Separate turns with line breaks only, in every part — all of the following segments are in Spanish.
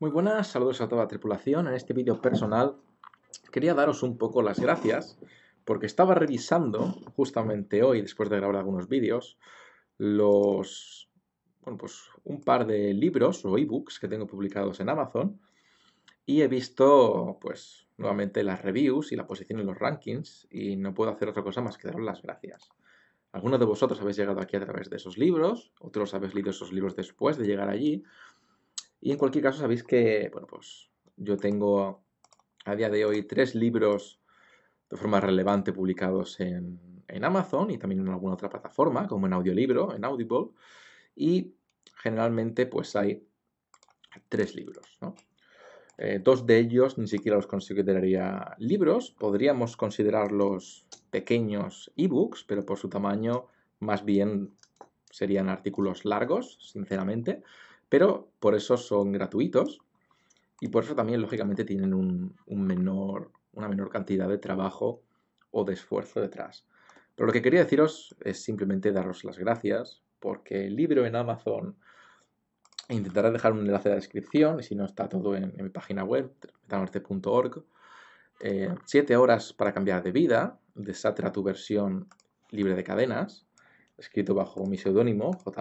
Muy buenas, saludos a toda la tripulación. En este vídeo personal quería daros un poco las gracias porque estaba revisando justamente hoy, después de grabar algunos vídeos, los bueno, pues un par de libros o ebooks que tengo publicados en Amazon y he visto pues nuevamente las reviews y la posición en los rankings y no puedo hacer otra cosa más que daros las gracias. Algunos de vosotros habéis llegado aquí a través de esos libros, otros habéis leído esos libros después de llegar allí y en cualquier caso, sabéis que, pues yo tengo a día de hoy tres libros de forma relevante publicados en, Amazon y también en alguna otra plataforma, como en audiolibro, en Audible. Y generalmente, pues hay tres libros, eh, dos de ellos ni siquiera los consideraría libros, podríamos considerarlos pequeños ebooks, pero por su tamaño más bien serían artículos largos, sinceramente. Pero por eso son gratuitos y por eso también, lógicamente, tienen una menor cantidad de trabajo o de esfuerzo detrás. Pero lo que quería deciros es simplemente daros las gracias porque el libro en Amazon intentaré dejar un enlace de la descripción y si no está todo en, mi página web, jnorte.org. Eh, siete horas para cambiar de vida, desatra tu versión libre de cadenas, escrito bajo mi seudónimo, J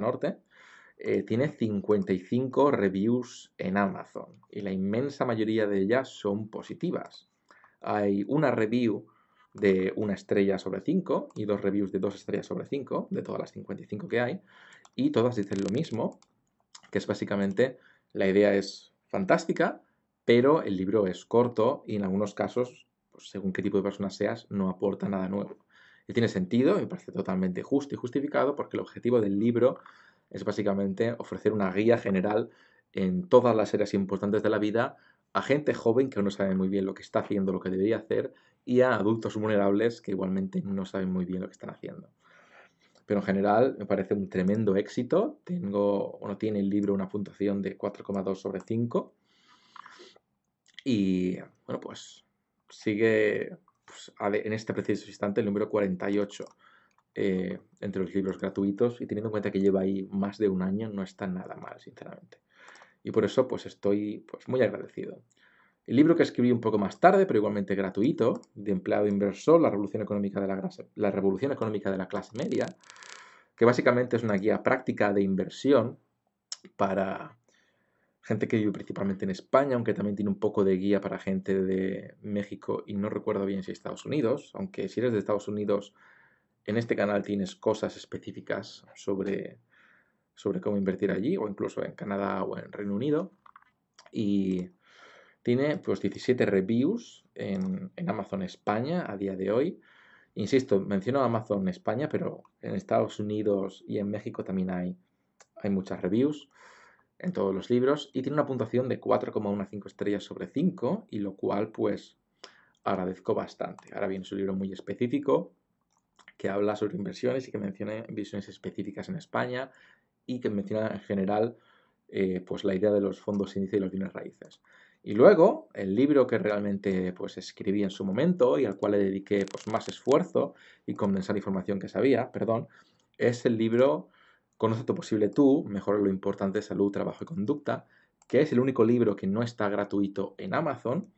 eh, tiene 55 reviews en Amazon y la inmensa mayoría de ellas son positivas. Hay una review de una estrella sobre 5 y dos reviews de dos estrellas sobre 5, de todas las 55 que hay, y todas dicen lo mismo, que es básicamente la idea es fantástica, pero el libro es corto y en algunos casos, pues, según qué tipo de persona seas, no aporta nada nuevo. Y tiene sentido, me parece totalmente justo y justificado, porque el objetivo del libro es básicamente ofrecer una guía general en todas las áreas importantes de la vida a gente joven que no sabe muy bien lo que está haciendo, lo que debería hacer, y a adultos vulnerables que igualmente no saben muy bien lo que están haciendo. Pero en general me parece un tremendo éxito. Tengo, no tiene el libro una puntuación de 4,2 sobre 5. Y bueno, pues sigue pues, en este preciso instante el número 48 eh, entre los libros gratuitos y teniendo en cuenta que lleva ahí más de un año no está nada mal, sinceramente. Y por eso pues estoy pues, muy agradecido. El libro que escribí un poco más tarde, pero igualmente gratuito, de empleado inversor, la revolución económica de la, la revolución económica de la clase media, que básicamente es una guía práctica de inversión para gente que vive principalmente en España, aunque también tiene un poco de guía para gente de México y no recuerdo bien si Estados Unidos, aunque si eres de Estados Unidos en este canal tienes cosas específicas sobre, sobre cómo invertir allí, o incluso en Canadá o en Reino Unido. Y tiene pues 17 reviews en, Amazon España a día de hoy. Insisto, menciono Amazon España, pero en Estados Unidos y en México también hay, hay muchas reviews en todos los libros y tiene una puntuación de 4,15 estrellas sobre 5 y lo cual pues agradezco bastante. Ahora bien, es un libro muy específico que habla sobre inversiones y que menciona visiones específicas en España y que menciona en general eh, pues la idea de los fondos índice y los bienes raíces. Y luego, el libro que realmente pues, escribí en su momento y al cual le dediqué pues, más esfuerzo y condensar información que sabía, perdón, es el libro Conoce tu posible tú, mejor lo importante, salud, trabajo y conducta, que es el único libro que no está gratuito en Amazon,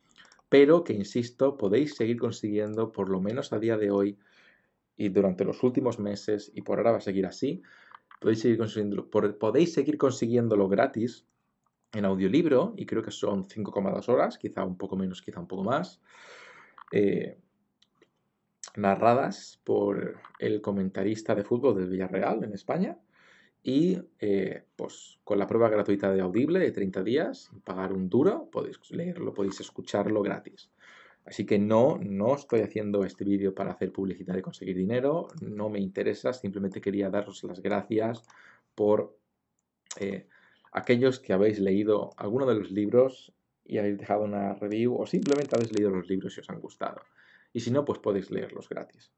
pero que, insisto, podéis seguir consiguiendo por lo menos a día de hoy y durante los últimos meses y por ahora va a seguir así. Podéis seguir consiguiéndolo, podéis seguir gratis en audiolibro y creo que son 5,2 horas, quizá un poco menos, quizá un poco más. Eh, narradas por el comentarista de fútbol del Villarreal en España y eh, pues con la prueba gratuita de Audible de 30 días, sin pagar un duro, podéis leerlo, podéis escucharlo gratis. Así que no, no estoy haciendo este vídeo para hacer publicidad y conseguir dinero, no me interesa, simplemente quería daros las gracias por eh, aquellos que habéis leído alguno de los libros y habéis dejado una review o simplemente habéis leído los libros y os han gustado. Y si no, pues podéis leerlos gratis.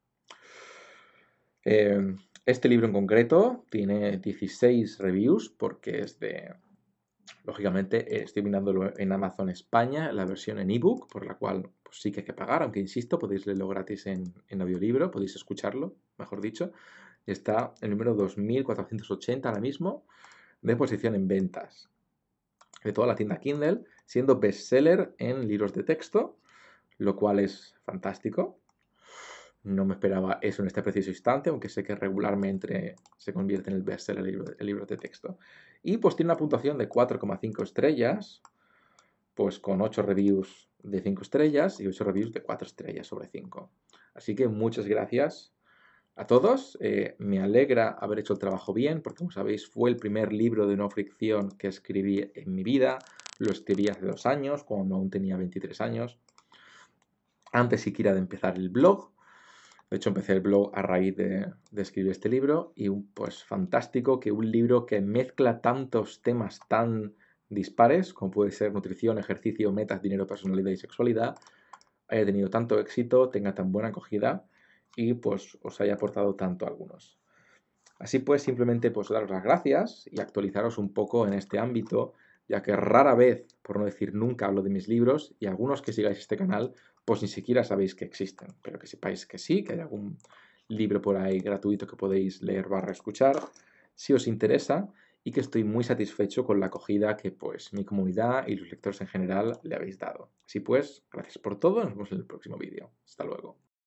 Eh, este libro en concreto tiene 16 reviews porque es de, Lógicamente, eh, estoy mirándolo en Amazon España, la versión en ebook, por la cual pues, sí que hay que pagar, aunque insisto, podéis leerlo gratis en, audiolibro, podéis escucharlo, mejor dicho. Está el número 2480 ahora mismo de posición en ventas de toda la tienda Kindle, siendo bestseller en libros de texto, lo cual es fantástico. No me esperaba eso en este preciso instante, aunque sé que regularmente se convierte en el bestseller el libro de texto. Y pues tiene una puntuación de 4,5 estrellas, pues con 8 reviews de 5 estrellas y 8 reviews de 4 estrellas sobre 5. Así que muchas gracias a todos. Eh, me alegra haber hecho el trabajo bien, porque como sabéis fue el primer libro de no fricción que escribí en mi vida. Lo escribí hace dos años, cuando aún tenía 23 años, antes siquiera de empezar el blog. De hecho, empecé el blog a raíz de, escribir este libro y pues fantástico que un libro que mezcla tantos temas tan dispares, como puede ser nutrición, ejercicio, metas, dinero, personalidad y sexualidad, haya tenido tanto éxito, tenga tan buena acogida y pues os haya aportado tanto a algunos. Así pues, simplemente pues daros las gracias y actualizaros un poco en este ámbito, ya que rara vez, por no decir nunca, hablo de mis libros y algunos que sigáis este canal pues ni siquiera sabéis que existen, pero que sepáis que sí, que hay algún libro por ahí gratuito que podéis leer barra escuchar, si os interesa, y que estoy muy satisfecho con la acogida que pues mi comunidad y los lectores en general le habéis dado. Así pues, gracias por todo, nos vemos en el próximo vídeo. Hasta luego.